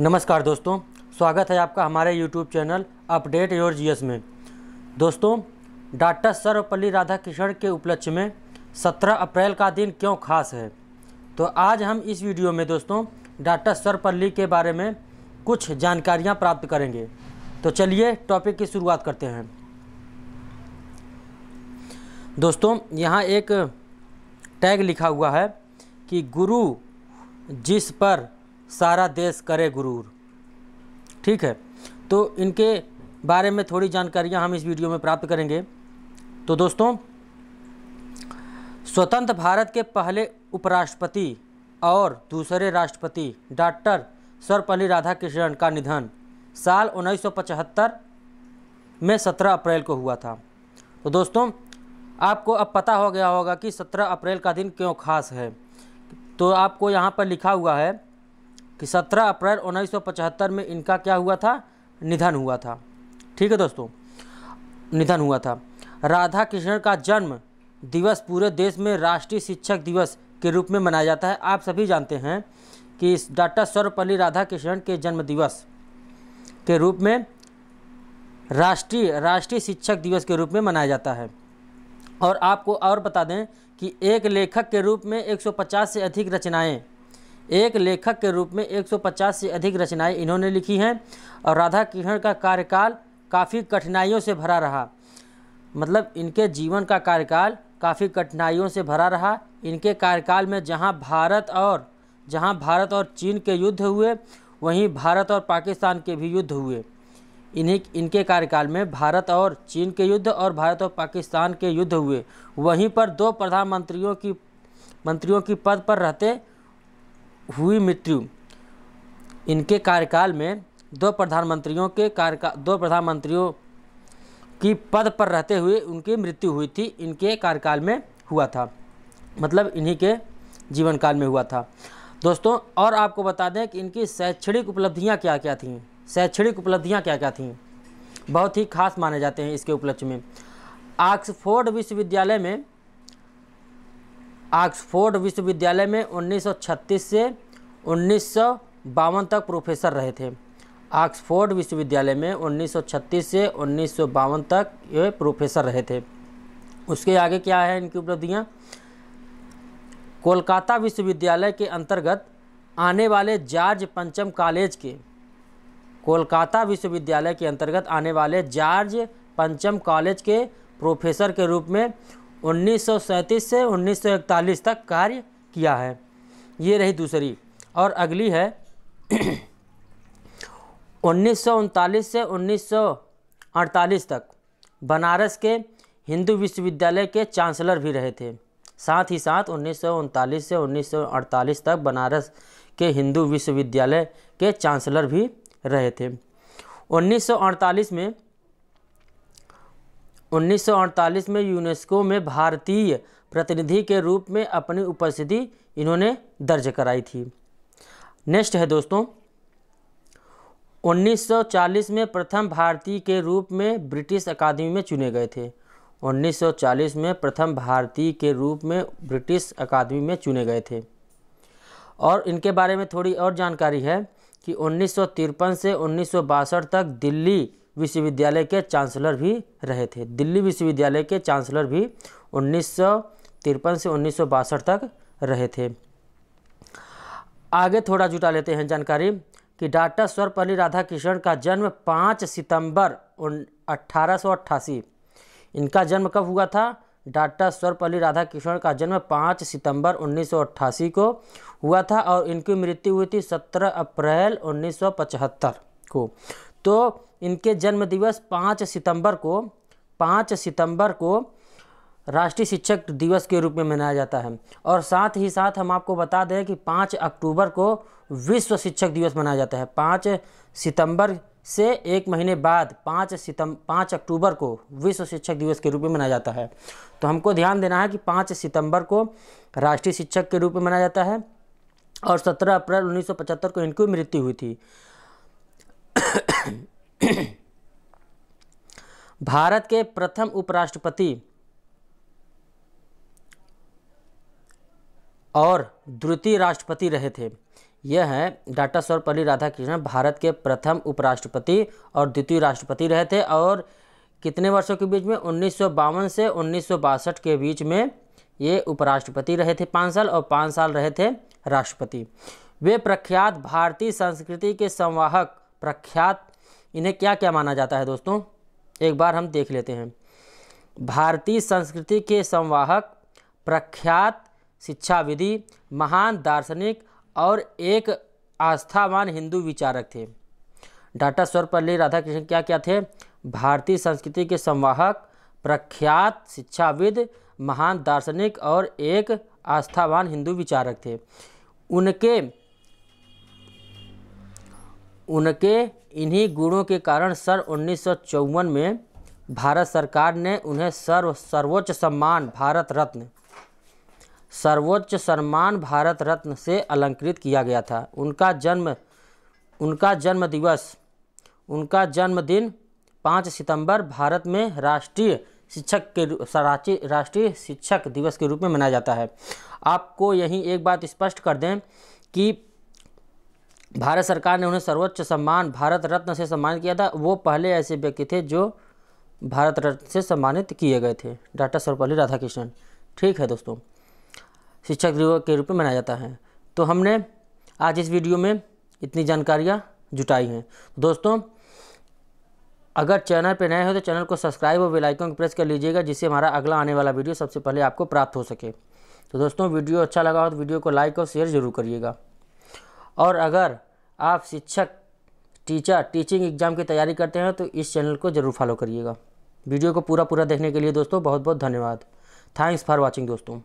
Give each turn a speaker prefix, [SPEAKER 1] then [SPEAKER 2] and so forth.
[SPEAKER 1] नमस्कार दोस्तों स्वागत है आपका हमारे YouTube channel update your GS में दोस्तों डॉक्टर सर्वपल्ली राधा किशन के उपलक्ष्य में 17 अप्रैल का दिन क्यों खास है तो आज हम इस वीडियो में दोस्तों डॉक्टर सर्वपल्ली के बारे में कुछ जानकारियां प्राप्त करेंगे तो चलिए टॉपिक की शुरुआत करते हैं दोस्तों यहाँ एक टैग लिखा हुआ है कि गुरु जिस पर सारा देश करे गुरूर ठीक है तो इनके बारे में थोड़ी जानकारियाँ हम इस वीडियो में प्राप्त करेंगे तो दोस्तों स्वतंत्र भारत के पहले उपराष्ट्रपति और दूसरे राष्ट्रपति डॉक्टर सर्वपल्ली राधाकृष्णन का निधन साल 1975 में 17 अप्रैल को हुआ था तो दोस्तों आपको अब पता हो गया होगा कि 17 अप्रैल का दिन क्यों खास है तो आपको यहाँ पर लिखा हुआ है कि 17 अप्रैल 1975 में इनका क्या हुआ था निधन हुआ था ठीक है दोस्तों निधन हुआ था राधा कृष्ण का जन्म दिवस पूरे देश में राष्ट्रीय शिक्षक दिवस के रूप में मनाया जाता है आप सभी जानते हैं कि डॉक्टर सर्वपल्ली राधा कृष्ण के जन्म दिवस के रूप में राष्ट्रीय राष्ट्रीय शिक्षक दिवस के रूप में मनाया जाता है और आपको और बता दें कि एक लेखक के रूप में 150 से अधिक रचनाएं एक लेखक के रूप में 150 से अधिक रचनाएं इन्होंने लिखी हैं और राधा किरण का कार्यकाल काफ़ी कठिनाइयों से भरा रहा मतलब इनके जीवन का कार्यकाल काफ़ी कठिनाइयों से भरा रहा इनके कार्यकाल में जहाँ भारत और जहाँ भारत और चीन के युद्ध हुए वहीं भारत और पाकिस्तान के भी युद्ध हुए इन्हीं इनके कार्यकाल में भारत और चीन के युद्ध और भारत और पाकिस्तान के युद्ध हुए वहीं पर दो प्रधानमंत्रियों की मंत्रियों की पद पर रहते हुई मृत्यु इनके कार्यकाल में दो प्रधानमंत्रियों के कार्यकाल दो प्रधानमंत्रियों की पद पर रहते हुए उनकी मृत्यु हुई थी इनके कार्यकाल में हुआ था मतलब इन्हीं के जीवन काल में हुआ था दोस्तों और आपको बता दें कि इनकी शैक्षणिक उपलब्धियाँ क्या क्या थीं शैक्षणिक उपलब्धियाँ क्या क्या थीं बहुत ही खास माने जाते हैं इसके उपलक्ष्य में ऑक्सफोर्ड विश्वविद्यालय में ऑक्सफोर्ड विश्वविद्यालय में 1936 से उन्नीस तक प्रोफेसर रहे थे ऑक्सफोर्ड विश्वविद्यालय में 1936 से उन्नीस तक ये प्रोफेसर रहे थे उसके आगे क्या है इनकी उपलब्धियाँ कोलकाता विश्वविद्यालय के अंतर्गत आने वाले जॉर्ज पंचम कॉलेज के कोलकाता विश्वविद्यालय के अंतर्गत आने वाले जॉर्ज पंचम कॉलेज के प्रोफेसर के रूप में 1937 से 1941 तक कार्य किया है ये रही दूसरी और अगली है उन्नीस से उन्नीस तक बनारस के हिंदू विश्वविद्यालय के चांसलर भी रहे थे साथ ही साथ उन्नीस से उन्नीस तक बनारस के हिंदू विश्वविद्यालय के चांसलर भी रहे थे 1948 में 1948 में यूनेस्को में भारतीय प्रतिनिधि के रूप में अपनी उपस्थिति इन्होंने दर्ज कराई थी नेक्स्ट है दोस्तों 1940 में प्रथम भारतीय के रूप में ब्रिटिश अकादमी में चुने गए थे 1940 में प्रथम भारतीय के रूप में ब्रिटिश अकादमी में चुने गए थे और इनके बारे में थोड़ी और जानकारी है कि उन्नीस से उन्नीस तक दिल्ली विश्वविद्यालय के चांसलर भी रहे थे दिल्ली विश्वविद्यालय के चांसलर भी उन्नीस से उन्नीस तक रहे थे आगे थोड़ा जुटा लेते हैं जानकारी कि डॉक्टर राधा राधाकिशन का जन्म 5 सितंबर अट्ठारह इनका जन्म कब हुआ था डॉक्टर राधा राधाकिशन का जन्म 5 सितंबर 1988 को हुआ था और इनकी मृत्यु हुई थी 17 अप्रैल 1975 को तो इनके जन्म दिवस 5 सितंबर को 5 सितंबर को राष्ट्रीय शिक्षक दिवस के रूप में मनाया जाता है और साथ ही साथ हम आपको बता दें कि पाँच अक्टूबर को विश्व शिक्षक दिवस मनाया जाता है पाँच सितंबर से एक महीने बाद पाँच सितम पाँच अक्टूबर को विश्व शिक्षक दिवस के रूप में मनाया जाता है तो हमको ध्यान देना है कि पाँच सितंबर को राष्ट्रीय शिक्षक के रूप में मनाया जाता है और सत्रह अप्रैल उन्नीस को इनकी मृत्यु हुई थी भारत के प्रथम उपराष्ट्रपति और द्वितीय राष्ट्रपति रहे थे यह हैं डॉक्टर सर्वपल्ली राधाकृष्णन भारत के प्रथम उपराष्ट्रपति और द्वितीय राष्ट्रपति रहे थे और कितने वर्षों के बीच में उन्नीस से उन्नीस के बीच में ये उपराष्ट्रपति रहे थे पाँच साल और पाँच साल रहे थे राष्ट्रपति वे प्रख्यात भारतीय संस्कृति के संवाहक प्रख्यात इन्हें क्या क्या माना जाता है दोस्तों एक बार हम देख लेते हैं भारतीय संस्कृति के संवाहक प्रख्यात शिक्षा विधि महान दार्शनिक और एक आस्थावान हिंदू विचारक थे डॉक्टर सर्वपल्ली राधाकृष्ण क्या क्या थे भारतीय संस्कृति के संवाहक प्रख्यात शिक्षाविद महान दार्शनिक और एक आस्थावान हिंदू विचारक थे उनके उनके इन्हीं गुणों के कारण सर उन्नीस में भारत सरकार ने उन्हें सर्व सर्वोच्च सम्मान भारत रत्न सर्वोच्च सम्मान भारत रत्न से अलंकृत किया गया था उनका जन्म उनका जन्म दिवस उनका जन्मदिन पाँच सितंबर भारत में राष्ट्रीय शिक्षक के राष्ट्रीय शिक्षक दिवस के रूप में मनाया जाता है आपको यही एक बात स्पष्ट कर दें कि भारत सरकार ने उन्हें सर्वोच्च सम्मान भारत रत्न से सम्मानित किया था वो पहले ऐसे व्यक्ति थे जो भारत रत्न से सम्मानित किए गए थे डॉक्टर सर्वपल्ली राधाकृष्णन ठीक है दोस्तों शिक्षक दिवस के रूप में मनाया जाता है तो हमने आज इस वीडियो में इतनी जानकारियाँ जुटाई हैं दोस्तों अगर चैनल पर नए हो तो चैनल को सब्सक्राइब और बेलाइकन को प्रेस कर लीजिएगा जिससे हमारा अगला आने वाला वीडियो सबसे पहले आपको प्राप्त हो सके तो दोस्तों वीडियो अच्छा लगा हो तो वीडियो को लाइक और शेयर ज़रूर करिएगा और अगर आप शिक्षक टीचर टीचिंग एग्ज़ाम की तैयारी करते हैं तो इस चैनल को ज़रूर फॉलो करिएगा वीडियो को पूरा पूरा देखने के लिए दोस्तों बहुत बहुत धन्यवाद थैंक्स फॉर वॉचिंग दोस्तों